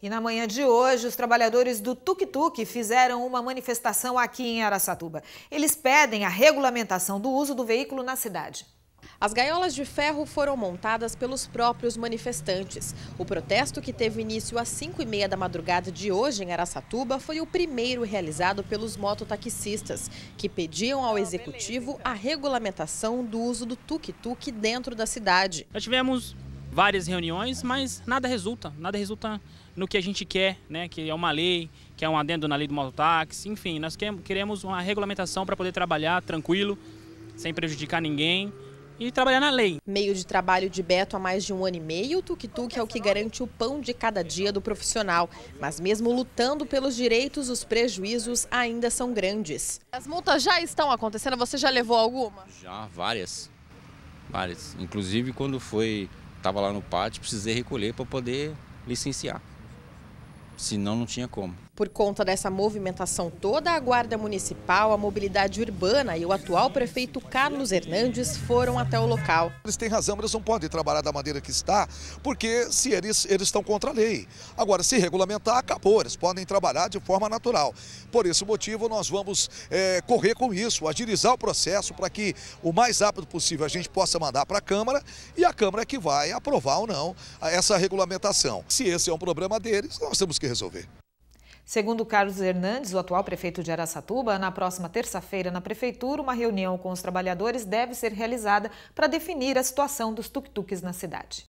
E na manhã de hoje, os trabalhadores do Tuk Tuk fizeram uma manifestação aqui em Araçatuba. Eles pedem a regulamentação do uso do veículo na cidade. As gaiolas de ferro foram montadas pelos próprios manifestantes. O protesto, que teve início às 5 e meia da madrugada de hoje em Araçatuba, foi o primeiro realizado pelos mototaxistas, que pediam ao ah, executivo então. a regulamentação do uso do tuk-tuk dentro da cidade. Nós tivemos várias reuniões, mas nada resulta, nada resulta no que a gente quer, né? Que é uma lei, que é um adendo na lei do mototáxi, enfim, nós queremos uma regulamentação para poder trabalhar tranquilo, sem prejudicar ninguém e trabalhar na lei. Meio de trabalho de Beto há mais de um ano e meio, o tuk-tuk é o que garante o pão de cada dia do profissional. Mas mesmo lutando pelos direitos, os prejuízos ainda são grandes. As multas já estão acontecendo? Você já levou alguma? Já, várias. Várias. Inclusive quando foi estava lá no pátio, precisei recolher para poder licenciar. Senão não tinha como. Por conta dessa movimentação toda, a Guarda Municipal, a Mobilidade Urbana e o atual prefeito Carlos Hernandes foram até o local. Eles têm razão, eles não podem trabalhar da maneira que está, porque se eles, eles estão contra a lei. Agora, se regulamentar, acabou, eles podem trabalhar de forma natural. Por esse motivo, nós vamos é, correr com isso, agilizar o processo para que o mais rápido possível a gente possa mandar para a Câmara e a Câmara é que vai aprovar ou não essa regulamentação. Se esse é um problema deles, nós temos que resolver. Segundo Carlos Hernandes, o atual prefeito de Araçatuba, na próxima terça-feira na prefeitura, uma reunião com os trabalhadores deve ser realizada para definir a situação dos tuk-tuks na cidade.